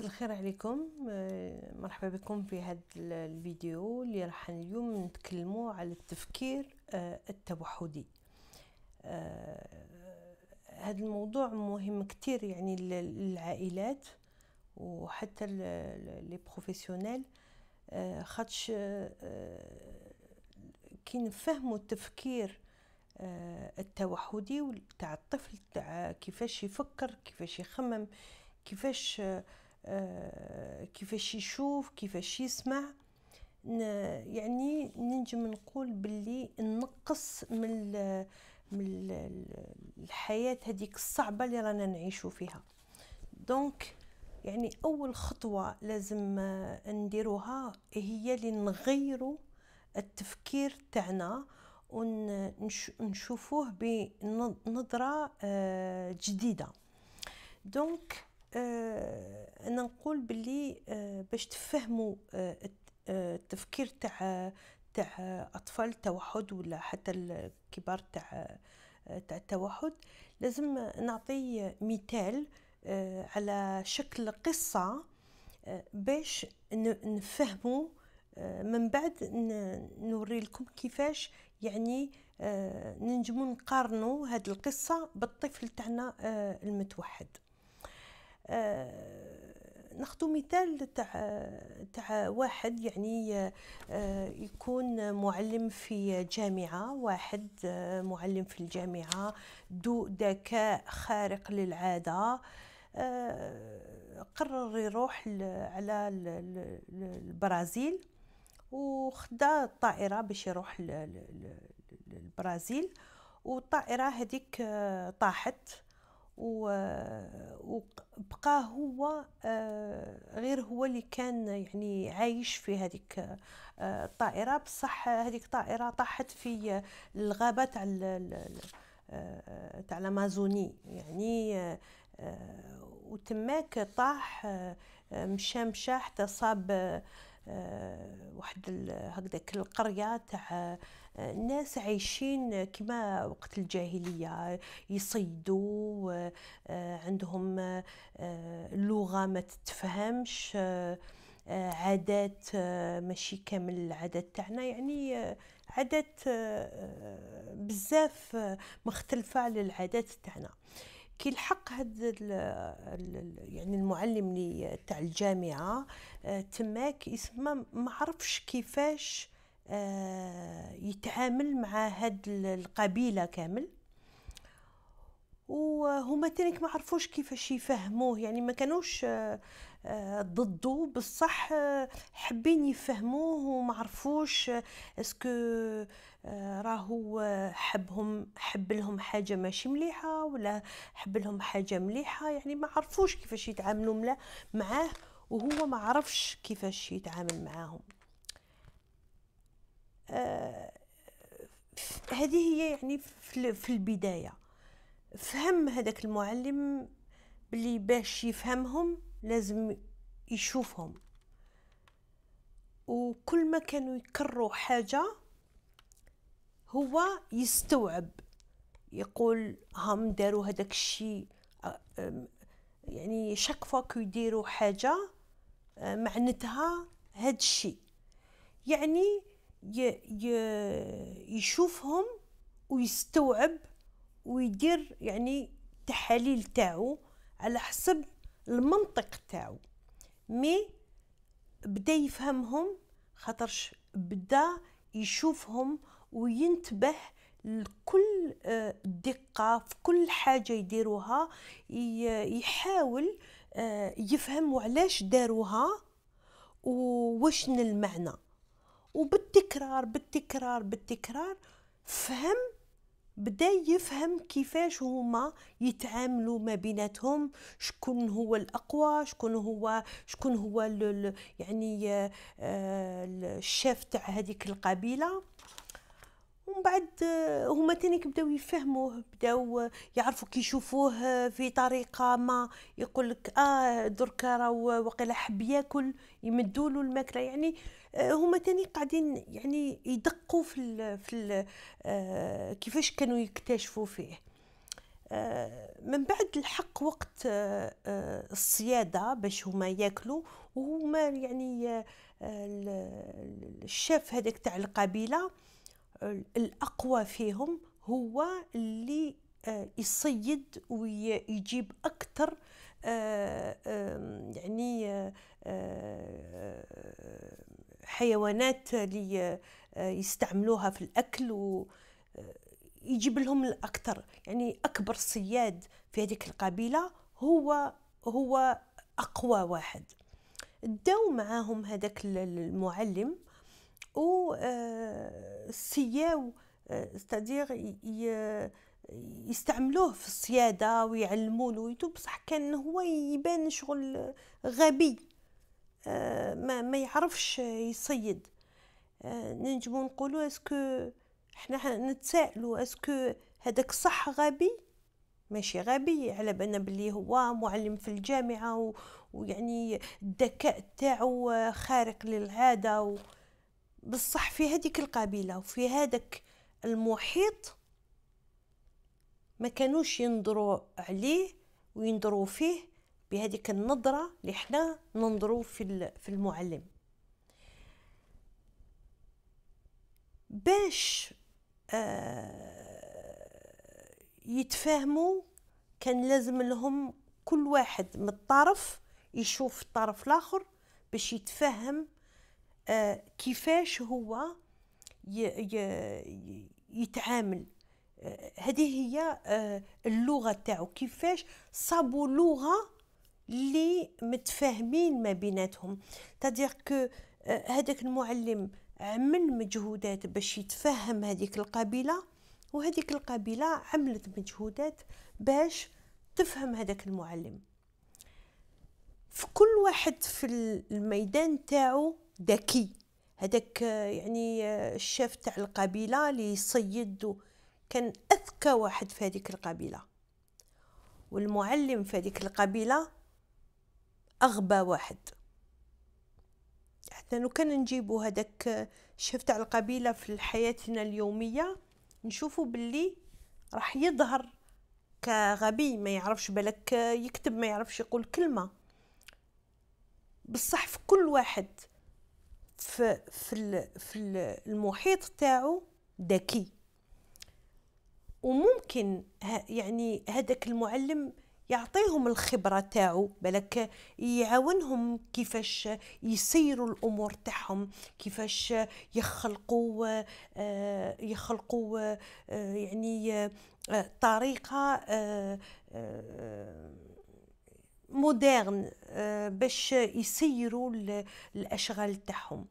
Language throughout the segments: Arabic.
مساء الخير عليكم آه، مرحبا بكم في هذا الفيديو اللي راح اليوم نتكلموا على التفكير آه، التوحدي هذا آه، الموضوع مهم كتير يعني للعائلات وحتى لي بروفيسيونيل خاطش كي نفهموا التفكير التوحدي تاع الطفل تاع كيفاش يفكر كيفاش يخمم كيفاش آه، كيفاش يشوف كيفاش يسمع يعني ننجم نقول باللي نقص من من الحياه هذيك الصعبه اللي رانا نعيشو فيها دونك يعني اول خطوه لازم آه، نديروها هي اللي نغيروا التفكير تاعنا ونشوفوه بنظره آه، جديده دونك آه، انا نقول باللي آه، باش تفهموا آه، التفكير تاع تاع اطفال التوحد ولا حتى الكبار تاع تاع التوحد لازم نعطي مثال على شكل قصه باش نفهموا من بعد نوري لكم كيفاش يعني ننجموا نقارنوا هذه القصه بالطفل تاعنا المتوحد آه، ناخذ مثال تاع تاع واحد يعني آه، يكون معلم في جامعه واحد آه، معلم في الجامعه ذو ذكاء خارق للعاده قرر يروح على البرازيل وخدا الطائره باش يروح للبرازيل والطائره هذيك طاحت وبقى هو آه، غير هو اللي كان يعني عايش في هذيك آه، الطائره بصح هذيك الطائره طاحت في الغابه تاع آه، تاع الامازوني يعني وتماك طاح مشى مشى حتى صاب واحد هكذاك القريه تاع آه، الناس عايشين كما وقت الجاهليه يصيدوا آه، عندهم آه، لغه ما تتفهمش عادات ماشي كامل العادات تاعنا يعني عادات بزاف مختلفه على العادات تاعنا كي كيلحق هذا يعني المعلم لي تاع الجامعه آه، تماك يسمى ما عرفش كيفاش آه، يتعامل مع هاد القبيله كامل وهما تانيك ما عرفوش كيفاش يفهموه يعني ما كانوش آه، آه، ضده بصح آه، حابين يفهموه وما عرفوش آه، اسكو راهو حبهم حب لهم حاجه ماشي مليحه ولا حب لهم حاجه مليحه يعني ما عرفوش كيفاش يتعاملوا معاه وهو ما عرفش كيفاش يتعامل معاهم هذه هي يعني في البدايه فهم هذاك المعلم بلي باش يفهمهم لازم يشوفهم وكل ما كانوا يكرروا حاجة هو يستوعب يقول هم داروا هذاك الشيء آه، يعني شاك فوا كيديروا حاجة آه، معنتها هاد الشيء يعني يشوفهم ويستوعب ويدير يعني التحاليل تاعو على حسب المنطق تاعو مي بدا يفهمهم خاطرش بدا يشوفهم وينتبه لكل آه، دقة في كل حاجة يديروها يحاول آه، يفهم علاش داروها ووشن المعنى وبالتكرار بالتكرار بالتكرار فهم بدا يفهم كيفاش هما يتعاملوا ما بيناتهم شكون هو الاقوى شكون هو شكون هو يعني آه، الشيف تاع هذيك القبيله ومن بعد آه، هما تانيك بداو يفهموه بداو آه، يعرفوا كي يشوفوه آه، في طريقه ما يقول لك اه درك راه وقيلا حب ياكل يمدوا له الماكله يعني هما تاني قاعدين يعني يدقوا في الـ في الـ كيفاش كانوا يكتشفوا فيه من بعد الحق وقت الصياده باش هما ياكلوا وهما يعني الشاف هذاك تاع القبيله الأقوى فيهم هو اللي آه، يصيد ويجيب أكثر آه، يعني آه، حيوانات اللي يستعملوها في الأكل ويجيب لهم الأكثر يعني أكبر صياد في هذيك القبيلة هو هو أقوى واحد داو معاهم هذاك المعلم ou سياو ستادير يستعملوه في الصياده ويعلمونه له بصح كان هو يبان شغل غبي ما ما يعرفش يصيد نجمو نقولوا اسكو حنا نتسائلوا اسكو هذاك صح غبي ماشي غبي على بالنا بلي هو معلم في الجامعه و... ويعني الذكاء تاعو خارق للعاده و... بصح في هذيك القبيله وفي هذاك المحيط ما كانوش ينظروا عليه وينظروا فيه بهذيك النظره اللي حنا ننظروا في في المعلم باش آه، يتفاهموا كان لازم لهم كل واحد من الطرف يشوف الطرف الاخر باش يتفهم آه، كيفاش هو يتعامل آه، هذه هي آه، اللغه تاعو كيفاش صابوا لغه اللي متفاهمين ما بيناتهم تدير كو هذاك المعلم عمل مجهودات باش يتفهم هذيك القبيله وهذيك القبيله عملت مجهودات باش تفهم هذاك المعلم في كل واحد في الميدان تاعو ذكي هذاك آه، يعني آه، الشاف تاع القبيله اللي يصيد كان اذكى واحد في هذيك القبيله والمعلم في هذيك القبيله اغبى واحد حتى لو كان نجيبو هذاك آه، الشاف تاع القبيله في حياتنا اليوميه نشوفو باللي راح يظهر كغبي ما يعرفش بالك يكتب ما يعرفش يقول كلمه بصح في كل واحد في في في المحيط تاعو ذكي وممكن يعني هذاك المعلم يعطيهم الخبرة تاعو بلك يعاونهم كيفاش يسيروا الأمور تاعهم كيفاش يخلقوا آه، يخلقوا آه، يعني آه، طريقة موديرن eh, باش يسيروا الاشغال تاعهم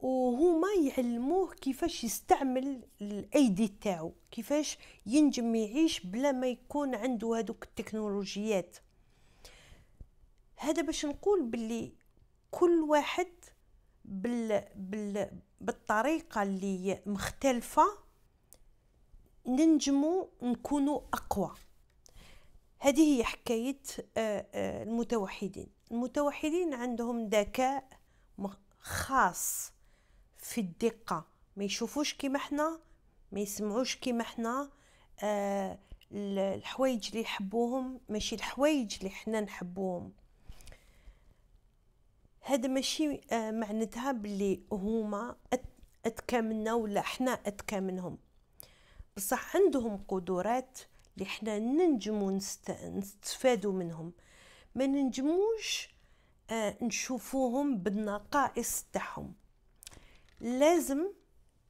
وهما يعلموه كيفاش يستعمل الايدي تاعو كيفاش ينجم يعيش بلا ما يكون عنده هذوك التكنولوجيات هذا باش نقول باللي كل واحد بال بال بالطريقه اللي مختلفه ننجمو نكونوا اقوى هذه هي حكاية آه، آه، المتوحدين المتوحدين عندهم ذكاء خاص في الدقة ما يشوفوش كيما حنا ما يسمعوش كيما حنا آه، الحوايج اللي يحبوهم ماشي الحوايج اللي حنا نحبوهم هذا ماشي معناتها بلي هما اتكا منا ولا حنا اتكا منهم بصح عندهم قدرات اللي حنا ننجمو نست... نستفادوا منهم ما ننجموش آه نشوفوهم بالنقائص تاعهم لازم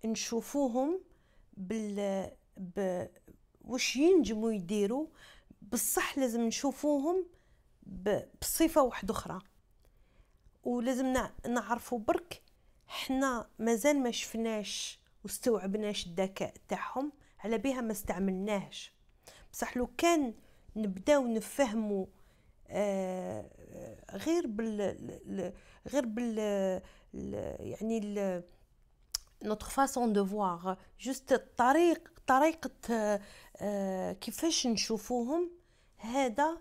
نشوفوهم بال ب... وش ينجموا يديروا بصح لازم نشوفوهم ب... بصفه واحده اخرى ولازم نعرفوا برك حنا مازال ما شفناش واستوعبناش الذكاء تاعهم على بها ما استعملناهش بصح لو كان نبداو نفهموا آه، غير بال غير بال يعني نوتر فاسون دو فوار جوست الطريق طريقه آه، كيفاش نشوفوهم هذا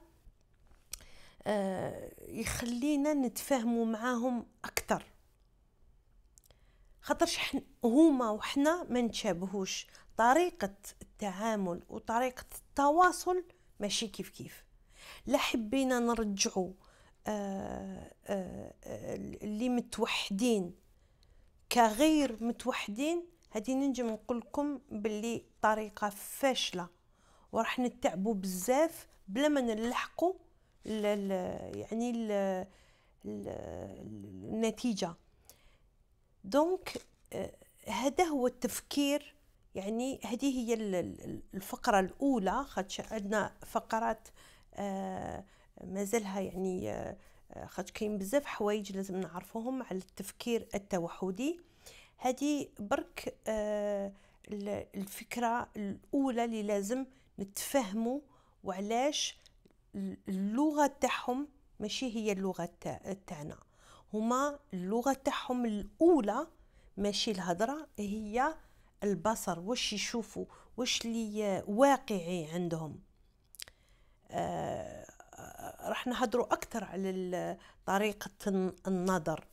آه، يخلينا نتفاهموا معاهم اكثر خاطرش هما وحنا ما نتشابهوش طريقة التعامل وطريقة التواصل ماشي كيف كيف لا حبينا نرجعوا آه، آه، اللي متوحدين كغير متوحدين هذه نجم نقول لكم باللي طريقه فاشله وراح نتعبوا بزاف بلا ما نلحقوا يعني ال ال النتيجه دونك آه، هذا هو التفكير يعني هذه هي الفقرة الأولى خدش عندنا فقرات آه، مازالها يعني آه، خاطش كاين بزاف حوايج لازم نعرفوهم على التفكير التوحدي هذه برك آه، الفكره الاولى اللي لازم نتفهموا وعلاش اللغه تاعهم ماشي هي اللغه تاعنا هما اللغه تاعهم الاولى ماشي الهضره هي البصر واش يشوفوا واش اللي واقعي عندهم آه، راح نهضروا اكثر على طريقه النظر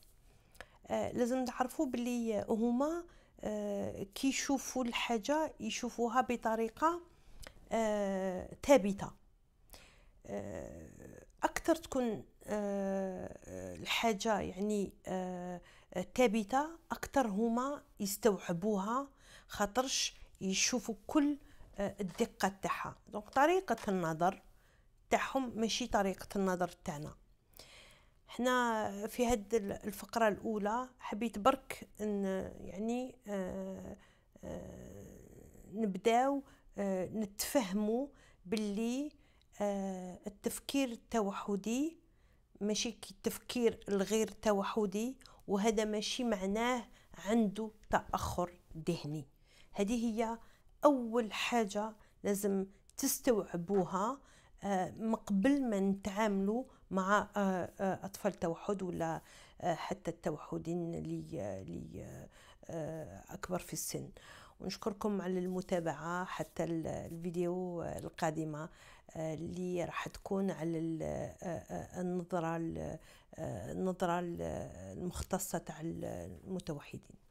آه، لازم تعرفوا بلي هما آه، كي يشوفوا الحاجه يشوفوها بطريقه ثابته اكثر تكون الحاجه يعني ثابته اكثر هما يستوعبوها خاطرش يشوفوا كل آه، الدقه تاعها دونك طريقه النظر تاعهم ماشي طريقه النظر تاعنا حنا في هاد الفقره الاولى حبيت برك ان يعني آه، آه، نبداو نتفهموا باللي التفكير التوحدي ماشي التفكير الغير توحدي وهذا ماشي معناه عنده تاخر ذهني هذه هي أول حاجة لازم تستوعبوها آه، مقبل ما نتعاملوا مع آه، آه، أطفال توحد ولا حتى التوحدين اللي أكبر في السن ونشكركم على المتابعة حتى الفيديو القادمة اللي راح تكون على النظرة النظرة المختصة تاع المتوحدين